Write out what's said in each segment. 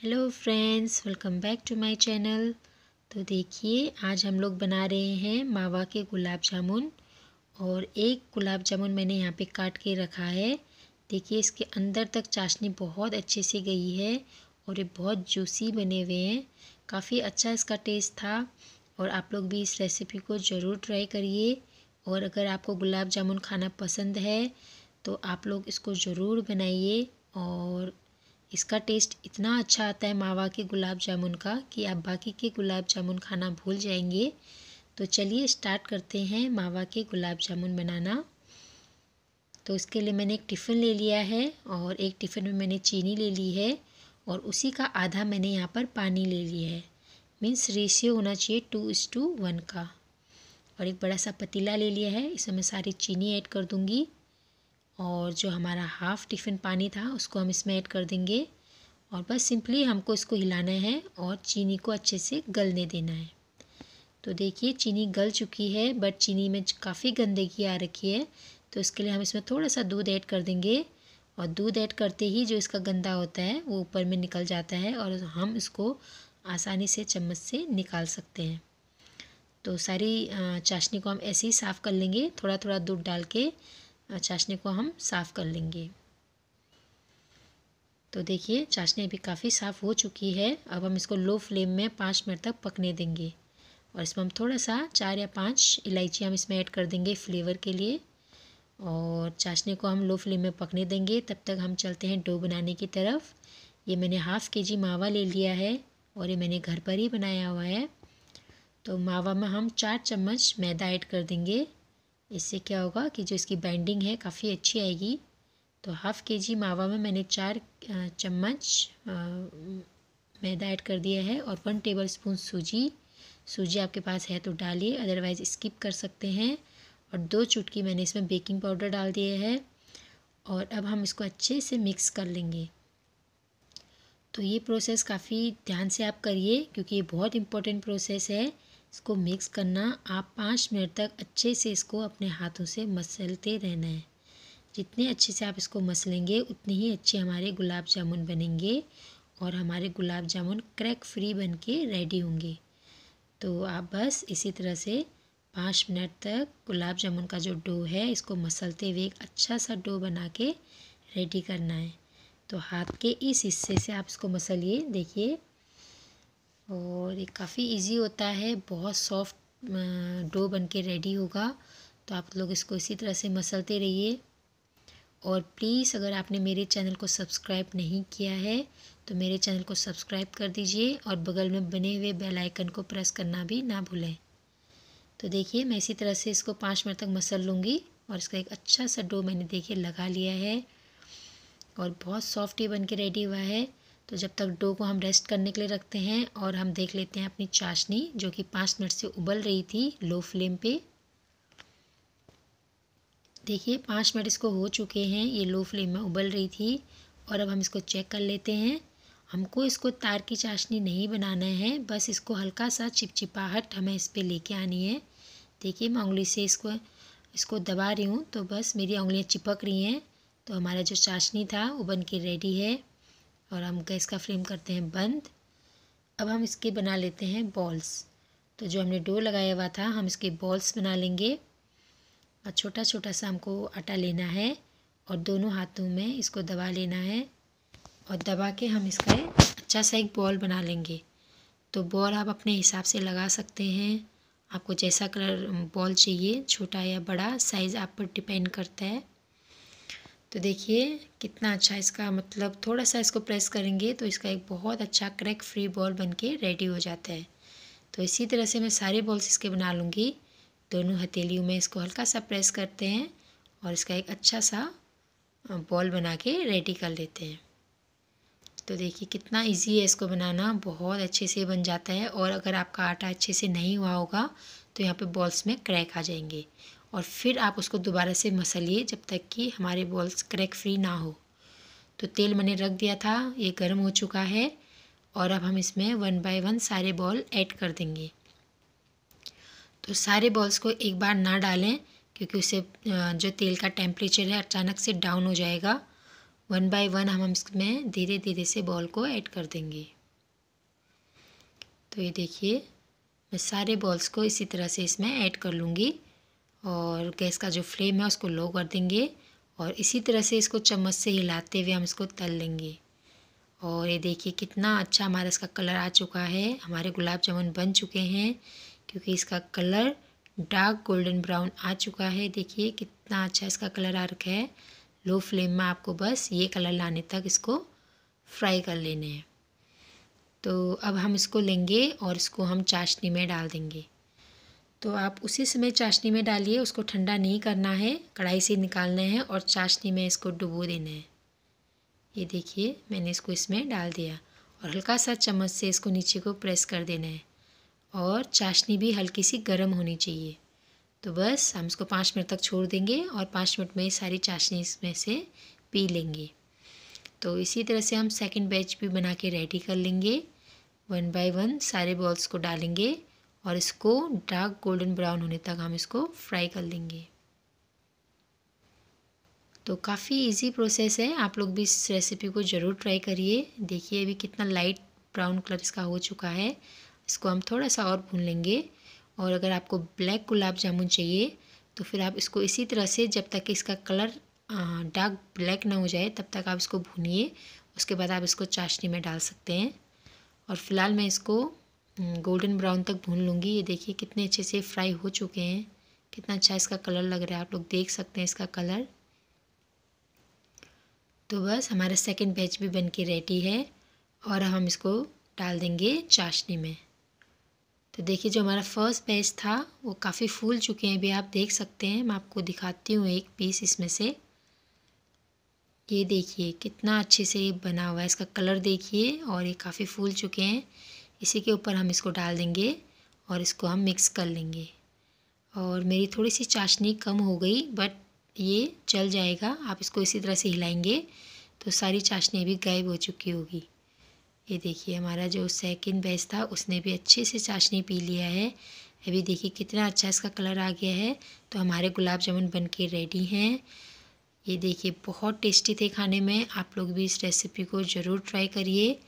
hello friends welcome back to my channel तो देखिए आज हम लोग बना रहे हैं मावा के गुलाब जामुन और एक गुलाब जामुन मैंने यहाँ पे काट के रखा है देखिए इसके अंदर तक चाशनी बहुत अच्छे से गई है और ये बहुत जूसी बने हुए हैं काफ़ी अच्छा इसका टेस्ट था और आप लोग भी इस रेसिपी को ज़रूर ट्राई करिए और अगर आपको गुलाब जामुन खाना पसंद है तो आप लोग इसको ज़रूर बनाइए और इसका टेस्ट इतना अच्छा आता है मावा के गुलाब जामुन का कि आप बाकी के गुलाब जामुन खाना भूल जाएंगे तो चलिए स्टार्ट करते हैं मावा के गुलाब जामुन बनाना तो इसके लिए मैंने एक टिफ़िन ले लिया है और एक टिफ़िन में मैंने चीनी ले ली है और उसी का आधा मैंने यहाँ पर पानी ले लिया है मीन्स रेशियो होना चाहिए टू इस टू वन का और एक बड़ा सा पतीला ले लिया है इसमें मैं सारी चीनी ऐड कर दूँगी और जो हमारा हाफ़ टिफ़िन पानी था उसको हम इसमें ऐड कर देंगे और बस सिंपली हमको इसको हिलाना है और चीनी को अच्छे से गलने देना है तो देखिए चीनी गल चुकी है बट चीनी में काफ़ी गंदगी आ रखी है तो इसके लिए हम इसमें थोड़ा सा दूध ऐड कर देंगे और दूध ऐड करते ही जो इसका गंदा होता है वो ऊपर में निकल जाता है और हम इसको आसानी से चम्मच से निकाल सकते हैं तो सारी चाशनी को हम ऐसे ही साफ़ कर लेंगे थोड़ा थोड़ा दूध डाल के चाशनी को हम साफ़ कर लेंगे तो देखिए चाशनी अभी काफ़ी साफ़ हो चुकी है अब हम इसको लो फ्लेम में पाँच मिनट तक पकने देंगे और इसमें हम थोड़ा सा चार या पाँच इलायची हम इसमें ऐड कर देंगे फ्लेवर के लिए और चाशनी को हम लो फ्लेम में पकने देंगे तब तक हम चलते हैं डो बनाने की तरफ ये मैंने हाफ़ के जी मावा ले लिया है और ये मैंने घर पर ही बनाया हुआ है तो मावा में हम चार चम्मच मैदा ऐड कर देंगे इससे क्या होगा कि जो इसकी बाइंडिंग है काफ़ी अच्छी आएगी तो हाफ़ के जी मावा में मैंने चार चम्मच मैदा ऐड कर दिया है और वन टेबल स्पून सूजी सूजी आपके पास है तो डालिए अदरवाइज़ स्किप कर सकते हैं और दो चुटकी मैंने इसमें बेकिंग पाउडर डाल दिए है और अब हम इसको अच्छे से मिक्स कर लेंगे तो ये प्रोसेस काफ़ी ध्यान से आप करिए क्योंकि ये बहुत इम्पोर्टेंट प्रोसेस है इसको मिक्स करना आप पाँच मिनट तक अच्छे से इसको अपने हाथों से मसलते रहना है जितने अच्छे से आप इसको मसलेंगे उतने ही अच्छे हमारे गुलाब जामुन बनेंगे और हमारे गुलाब जामुन क्रैक फ्री बन के रेडी होंगे तो आप बस इसी तरह से पाँच मिनट तक गुलाब जामुन का जो डो है इसको मसलते हुए एक अच्छा सा डो बना के रेडी करना है तो हाथ के इस हिस्से से आप इसको मसलिए देखिए और ये काफ़ी इजी होता है बहुत सॉफ्ट डो बन के रेडी होगा तो आप लोग इसको इसी तरह से मसलते रहिए और प्लीज़ अगर आपने मेरे चैनल को सब्सक्राइब नहीं किया है तो मेरे चैनल को सब्सक्राइब कर दीजिए और बगल में बने हुए बेल आइकन को प्रेस करना भी ना भूलें तो देखिए मैं इसी तरह से इसको पाँच मिनट तक मसल लूँगी और इसका एक अच्छा सा डो मैंने देखिए लगा लिया है और बहुत सॉफ्ट ये बन के रेडी हुआ है तो जब तक डो को हम रेस्ट करने के लिए रखते हैं और हम देख लेते हैं अपनी चाशनी जो कि पाँच मिनट से उबल रही थी लो फ्लेम पे देखिए पाँच मिनट इसको हो चुके हैं ये लो फ्लेम में उबल रही थी और अब हम इसको चेक कर लेते हैं हमको इसको तार की चाशनी नहीं बनाना है बस इसको हल्का सा चिपचिपाहट हमें इस पर लेके आनी है देखिए मैं उंगली से इसको इसको दबा रही हूँ तो बस मेरी उंगलियाँ चिपक रही हैं तो हमारा जो चाशनी था वो बन के रेडी है और हम गैस का फ्लेम करते हैं बंद अब हम इसके बना लेते हैं बॉल्स तो जो हमने डो लगाया हुआ था हम इसके बॉल्स बना लेंगे और छोटा छोटा सा हमको आटा लेना है और दोनों हाथों में इसको दबा लेना है और दबा के हम इसका अच्छा सा एक बॉल बना लेंगे तो बॉल आप अपने हिसाब से लगा सकते हैं आपको जैसा कलर बॉल चाहिए छोटा या बड़ा साइज़ आप पर डिपेंड करता है तो देखिए कितना अच्छा इसका मतलब थोड़ा सा इसको प्रेस करेंगे तो इसका एक बहुत अच्छा क्रैक फ्री बॉल बन के रेडी हो जाता है तो इसी तरह से मैं सारे बॉल्स इसके बना लूँगी दोनों हथेलियों में इसको हल्का सा प्रेस करते हैं और इसका एक अच्छा सा बॉल बना के रेडी कर लेते हैं तो देखिए कितना इजी है इसको बनाना बहुत अच्छे से बन जाता है और अगर आपका आटा अच्छे से नहीं हुआ होगा तो यहाँ पे बॉल्स में क्रैक आ जाएंगे और फिर आप उसको दोबारा से मसलिए जब तक कि हमारे बॉल्स क्रैक फ्री ना हो तो तेल मैंने रख दिया था ये गर्म हो चुका है और अब हम इसमें वन बाय वन सारे बॉल ऐड कर देंगे तो सारे बॉल्स को एक बार ना डालें क्योंकि उससे जो तेल का टेम्परेचर है अचानक से डाउन हो जाएगा वन बाय वन हम इसमें धीरे धीरे से बॉल को ऐड कर देंगे तो ये देखिए मैं सारे बॉल्स को इसी तरह से इसमें ऐड कर लूँगी और गैस का जो फ्लेम है उसको लो कर देंगे और इसी तरह से इसको चम्मच से हिलाते हुए हम इसको तल लेंगे और ये देखिए कितना अच्छा हमारा इसका कलर आ चुका है हमारे गुलाब जामुन बन चुके हैं क्योंकि इसका कलर डार्क गोल्डन ब्राउन आ चुका है देखिए कितना अच्छा इसका कलर आ रखा है लो फ्लेम में आपको बस ये कलर लाने तक इसको फ्राई कर लेने हैं तो अब हम इसको लेंगे और इसको हम चाशनी में डाल देंगे तो आप उसी समय चाशनी में डालिए उसको ठंडा नहीं करना है कढ़ाई से निकालना है और चाशनी में इसको डुबो देना है ये देखिए मैंने इसको इसमें डाल दिया और हल्का सा चम्मच से इसको नीचे को प्रेस कर देना है और चाशनी भी हल्की सी गर्म होनी चाहिए तो बस हम इसको पाँच मिनट तक छोड़ देंगे और पाँच मिनट में सारी चाशनी इसमें से पी लेंगे तो इसी तरह से हम सेकंड बैच भी बना के रेडी कर लेंगे वन बाय वन सारे बॉल्स को डालेंगे और इसको डार्क गोल्डन ब्राउन होने तक हम इसको फ्राई कर लेंगे तो काफ़ी इजी प्रोसेस है आप लोग भी इस रेसिपी को ज़रूर ट्राई करिए देखिए अभी कितना लाइट ब्राउन कलर इसका हो चुका है इसको हम थोड़ा सा और भून लेंगे और अगर आपको ब्लैक गुलाब जामुन चाहिए तो फिर आप इसको इसी तरह से जब तक इसका कलर डार्क ब्लैक ना हो जाए तब तक आप इसको भूनिए उसके बाद आप इसको चाशनी में डाल सकते हैं और फिलहाल मैं इसको गोल्डन हम्म, ब्राउन तक भून लूँगी ये देखिए कितने अच्छे से फ्राई हो चुके हैं कितना अच्छा इसका कलर लग रहा है आप लोग देख सकते हैं इसका कलर तो बस हमारा सेकंड बैच भी बन के रेडी है और हम इसको डाल देंगे चाशनी में तो देखिए जो हमारा फर्स्ट बैच था वो काफ़ी फूल चुके हैं अभी आप देख सकते हैं मैं आपको दिखाती हूँ एक पीस इसमें से ये देखिए कितना अच्छे से ये बना हुआ है इसका कलर देखिए और ये काफ़ी फूल चुके हैं इसी के ऊपर हम इसको डाल देंगे और इसको हम मिक्स कर लेंगे और मेरी थोड़ी सी चाशनी कम हो गई बट ये चल जाएगा आप इसको इसी तरह से हिलाएंगे तो सारी चाशनी भी गायब हो चुकी होगी ये देखिए हमारा जो सेकंड बैच था उसने भी अच्छे से चाशनी पी लिया है अभी देखिए कितना अच्छा इसका कलर आ गया है तो हमारे गुलाब जामुन बन के रेडी हैं ये देखिए बहुत टेस्टी थे खाने में आप लोग भी इस रेसिपी को ज़रूर ट्राई करिए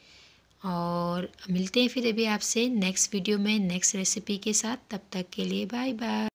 और मिलते हैं फिर अभी आपसे नेक्स्ट वीडियो में नेक्स्ट रेसिपी के साथ तब तक के लिए बाय बाय